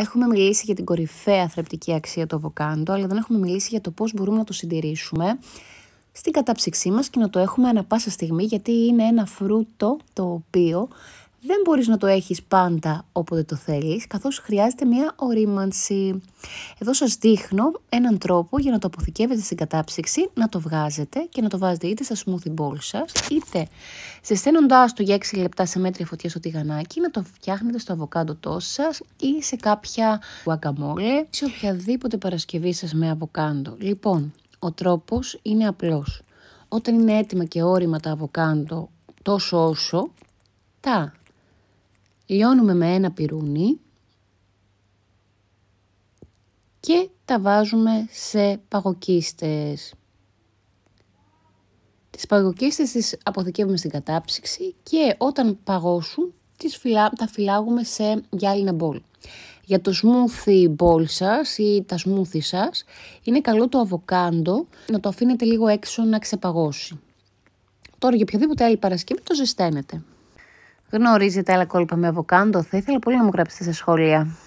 Έχουμε μιλήσει για την κορυφαία θρεπτική αξία του αβοκάντο, αλλά δεν έχουμε μιλήσει για το πώς μπορούμε να το συντηρήσουμε στην κατάψυξή μας και να το έχουμε ανα πάσα στιγμή, γιατί είναι ένα φρούτο το οποίο δεν μπορείς να το έχεις πάντα όποτε το θέλεις, καθώς χρειάζεται μια ορίμανση. Εδώ σας δείχνω έναν τρόπο για να το αποθηκεύετε στην κατάψυξη, να το βγάζετε και να το βάζετε είτε στα smoothie bowl σας, είτε ζεσταίνοντάς το για 6 λεπτά σε μέτρια φωτιά στο τηγανάκι, να το φτιάχνετε στο αβοκάντο τόσο σας ή σε κάποια guacamole, σε οποιαδήποτε παρασκευή σας με αβοκάντο. Λοιπόν, ο τρόπος είναι απλός. Όταν είναι έτοιμα και όριμα τα αβοκάντο τόσο όσο, τα λιώνουμε με ένα πυρούνι και τα βάζουμε σε παγοκίστες. Τις παγοκίστες τις αποθηκεύουμε στην κατάψυξη και όταν παγώσουν τις τα φυλάγουμε σε γυάλινα μπολ. Για το smoothie μπολ σας ή τα smoothie σας είναι καλό το αβοκάντο να το αφήνετε λίγο έξω να ξεπαγώσει. Τώρα για οποιαδήποτε άλλη Παρασκευή το ζεσταίνετε. Γνωρίζετε άλλα κόλπα με αβοκάντο, θα ήθελα πολύ να μου γράψετε στα σχόλια.